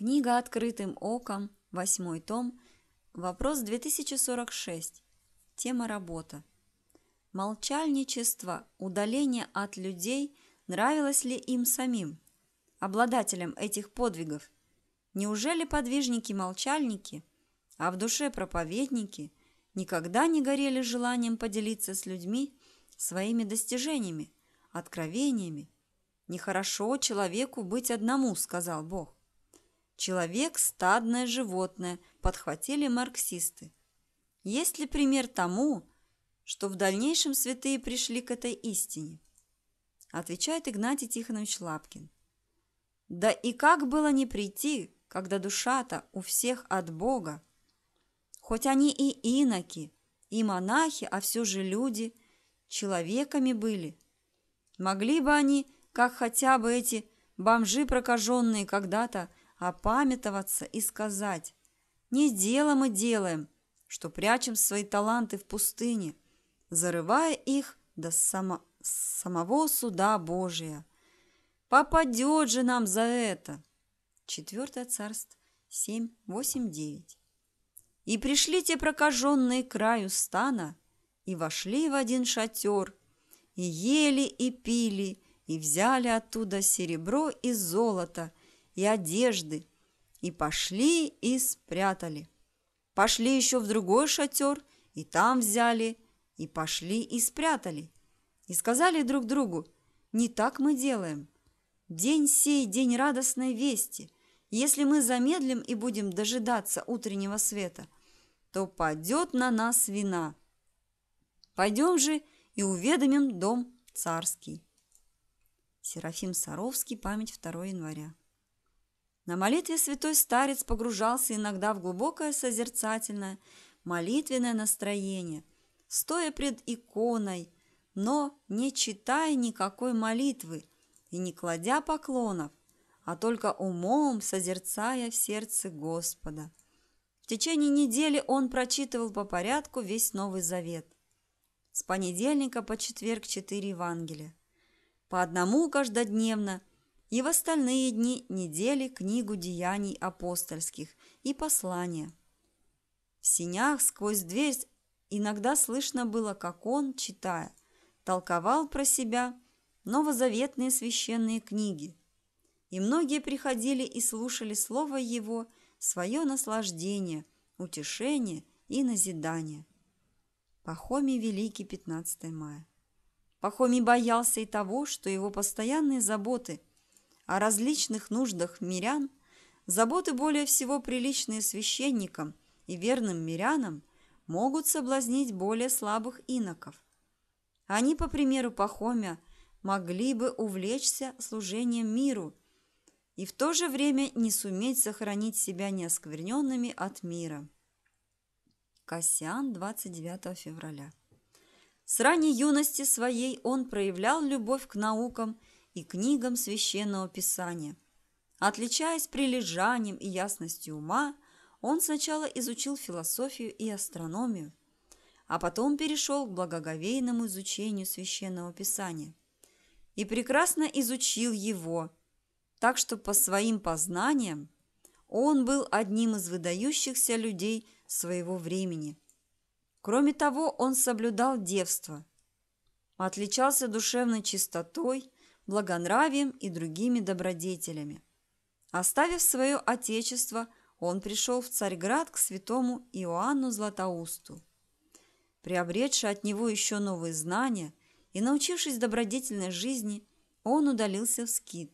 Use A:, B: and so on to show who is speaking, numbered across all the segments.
A: Книга «Открытым оком», восьмой том, вопрос 2046, тема «Работа». Молчальничество, удаление от людей, нравилось ли им самим, обладателям этих подвигов? Неужели подвижники-молчальники, а в душе проповедники, никогда не горели желанием поделиться с людьми своими достижениями, откровениями? «Нехорошо человеку быть одному», — сказал Бог. Человек – стадное животное, подхватили марксисты. Есть ли пример тому, что в дальнейшем святые пришли к этой истине? Отвечает Игнатий Тихонович Лапкин. Да и как было не прийти, когда душа-то у всех от Бога? Хоть они и иноки, и монахи, а все же люди, человеками были. Могли бы они, как хотя бы эти бомжи прокаженные когда-то, опамятоваться и сказать «Не дело мы делаем, что прячем свои таланты в пустыне, зарывая их до само... самого суда Божия. Попадет же нам за это!» Четвертое царство 7, 8, 9. «И пришли те прокаженные к краю стана, и вошли в один шатер, и ели, и пили, и взяли оттуда серебро и золото – и одежды, и пошли и спрятали. Пошли еще в другой шатер, и там взяли, и пошли и спрятали. И сказали друг другу, не так мы делаем. День сей, день радостной вести. Если мы замедлим и будем дожидаться утреннего света, то падет на нас вина. Пойдем же и уведомим дом царский. Серафим Саровский, память 2 января. На молитве святой старец погружался иногда в глубокое созерцательное, молитвенное настроение, стоя пред иконой, но не читая никакой молитвы и не кладя поклонов, а только умом созерцая в сердце Господа. В течение недели он прочитывал по порядку весь Новый Завет. С понедельника по четверг четыре Евангелия. По одному каждодневно – и в остальные дни недели книгу деяний апостольских и послания. В синях сквозь дверь иногда слышно было, как он, читая, толковал про себя новозаветные священные книги, и многие приходили и слушали слово его, свое наслаждение, утешение и назидание. Пахомий Великий, 15 мая. Пахомий боялся и того, что его постоянные заботы – о различных нуждах мирян, заботы более всего приличные священникам и верным мирянам могут соблазнить более слабых иноков. Они, по примеру Пахомя, могли бы увлечься служением миру и в то же время не суметь сохранить себя неоскверненными от мира. Кассиан, 29 февраля. С ранней юности своей он проявлял любовь к наукам и книгам священного писания. Отличаясь прилежанием и ясностью ума, он сначала изучил философию и астрономию, а потом перешел к благоговейному изучению священного писания и прекрасно изучил его, так что по своим познаниям он был одним из выдающихся людей своего времени. Кроме того, он соблюдал девство, отличался душевной чистотой благонравием и другими добродетелями. Оставив свое отечество, он пришел в Царьград к святому Иоанну Златоусту. Приобретший от него еще новые знания и научившись добродетельной жизни, он удалился в Скит.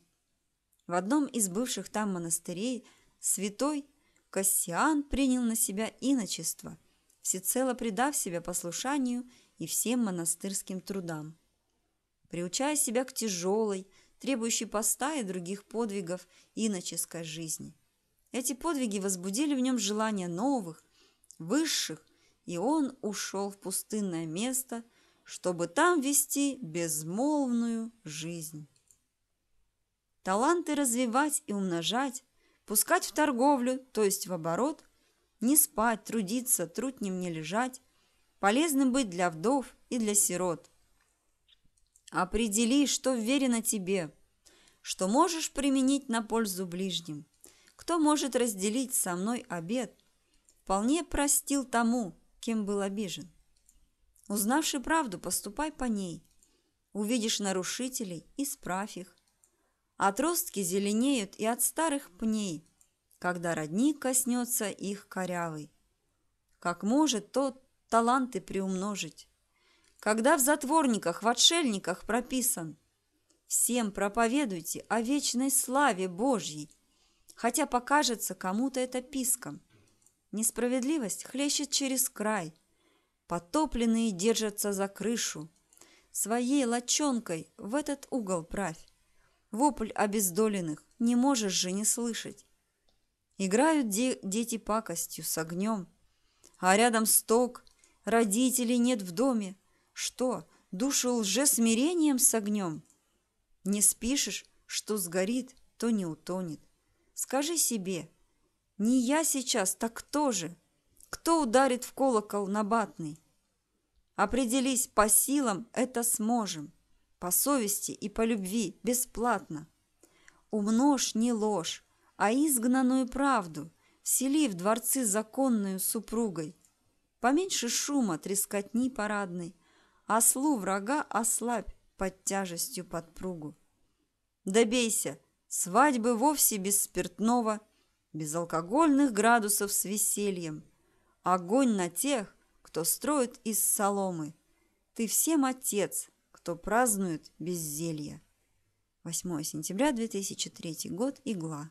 A: В одном из бывших там монастырей святой Кассиан принял на себя иночество, всецело предав себя послушанию и всем монастырским трудам приучая себя к тяжелой, требующей поста и других подвигов иноческой жизни. Эти подвиги возбудили в нем желание новых, высших, и он ушел в пустынное место, чтобы там вести безмолвную жизнь. Таланты развивать и умножать, пускать в торговлю, то есть в оборот, не спать, трудиться, труд ним не лежать, полезным быть для вдов и для сирот – Определи, что верено тебе, что можешь применить на пользу ближним. Кто может разделить со мной обед, вполне простил тому, кем был обижен. Узнавши правду, поступай по ней. Увидишь нарушителей, исправь их. Отростки зеленеют и от старых пней, когда родник коснется их корявый. Как может тот таланты приумножить? когда в затворниках, в отшельниках прописан. Всем проповедуйте о вечной славе Божьей, хотя покажется кому-то это писком. Несправедливость хлещет через край, потопленные держатся за крышу. Своей лочонкой в этот угол правь. Вопль обездоленных не можешь же не слышать. Играют де дети пакостью с огнем, а рядом сток, родителей нет в доме, что, душу смирением с огнем? Не спишешь, что сгорит, то не утонет. Скажи себе, не я сейчас, так кто же? Кто ударит в колокол набатный? Определись по силам, это сможем. По совести и по любви, бесплатно. Умножь не ложь, а изгнанную правду, сели в дворцы законную супругой. Поменьше шума трескотни парадной, Ослу врага ослабь под тяжестью подпругу. Добейся свадьбы вовсе без спиртного, без алкогольных градусов с весельем. Огонь на тех, кто строит из соломы. Ты всем отец, кто празднует без зелья. 8 сентября 2003 год. Игла.